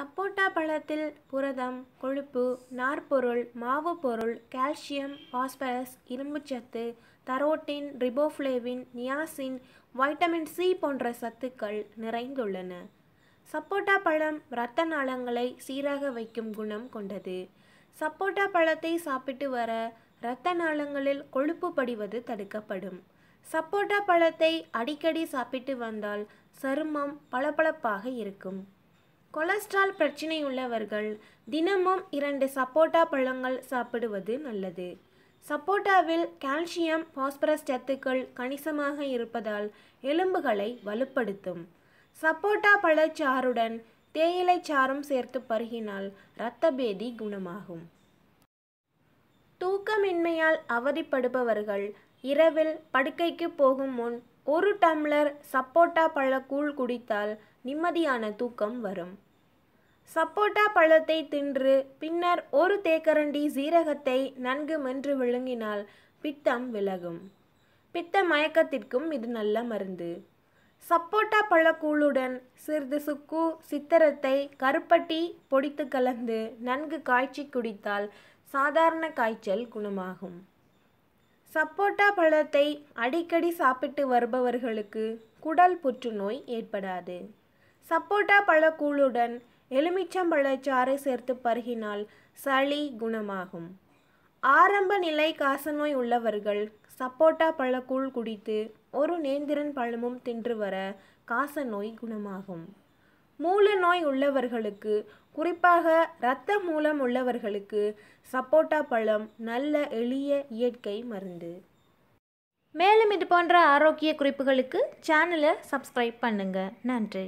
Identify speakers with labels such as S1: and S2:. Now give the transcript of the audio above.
S1: சப்போட்டா பழத்தில் புரதம் கொழுப்பு நார்ப்பொருள் மாவு பொருள் கால்சியம் பாஸ்பரஸ் இரும்புச்சத்து தரோட்டின் ரிபோஃப்ளேவின் நியாசின் வைட்டமின் சி போன்ற சத்துக்கள் நிறைந்துள்ளன சப்போட்டா பழம் இரத்த நாளங்களை சீராக வைக்கும் குணம் கொண்டது சப்போட்டா பழத்தை சாப்பிட்டு வர இரத்த நாளங்களில் கொழுப்பு படிவது தடுக்கப்படும் சப்போட்டா பழத்தை அடிக்கடி சாப்பிட்டு வந்தால் சருமம் பளபளப்பாக இருக்கும் கொலஸ்ட்ரால் பிரச்சினை உள்ளவர்கள் தினமும் இரண்டு சப்போட்டா பழங்கள் சாப்பிடுவது நல்லது சப்போட்டாவில் கால்சியம் பாஸ்பரஸ் சத்துக்கள் கணிசமாக இருப்பதால் எலும்புகளை வலுப்படுத்தும் சப்போட்டா பழச்சாறுடன் தேயிலை சாறும் சேர்த்து பருகினால் இரத்த பேதி குணமாகும் தூக்கமின்மையால் அவதிப்படுபவர்கள் இரவில் படுக்கைக்கு போகும் முன் ஒரு டம்ளர் சப்போட்டா பழக்கூழ் குடித்தால் நிம்மதியான தூக்கம் வரும் சப்போட்டா பழத்தை தின்று பின்னர் ஒரு தேக்கரண்டி சீரகத்தை நன்கு மென்று விழுங்கினால் பித்தம் விலகும் பித்த மயக்கத்திற்கும் இது நல்ல மருந்து சப்போட்டா பழக்கூழுடன் சிறிது சுக்கு சித்திரத்தை கருப்பட்டி பொடித்து கலந்து நன்கு காய்ச்சி குடித்தால் சாதாரண காய்ச்சல் குணமாகும் சப்போட்டா பழத்தை அடிக்கடி சாப்பிட்டு வருபவர்களுக்கு குடல் புற்றுநோய் ஏற்படாது சப்போட்டா பழக்கூழுடன் எலுமிச்சம்பழச்சாறு சேர்த்து பருகினால் சளி குணமாகும் ஆரம்ப நிலை காசநோய் உள்ளவர்கள் சப்போட்டா பழக்கூழ் குடித்து ஒரு நேந்திரன் பழமும் தின்று வர காசநோய் குணமாகும் மூல நோய் உள்ளவர்களுக்கு குறிப்பாக இரத்த மூலம் உள்ளவர்களுக்கு சப்போட்டா பழம் நல்ல எளிய இயற்கை மருந்து மேலும் இது போன்ற ஆரோக்கிய குறிப்புகளுக்கு சேனலை சப்ஸ்கிரைப் பண்ணுங்கள் நன்றி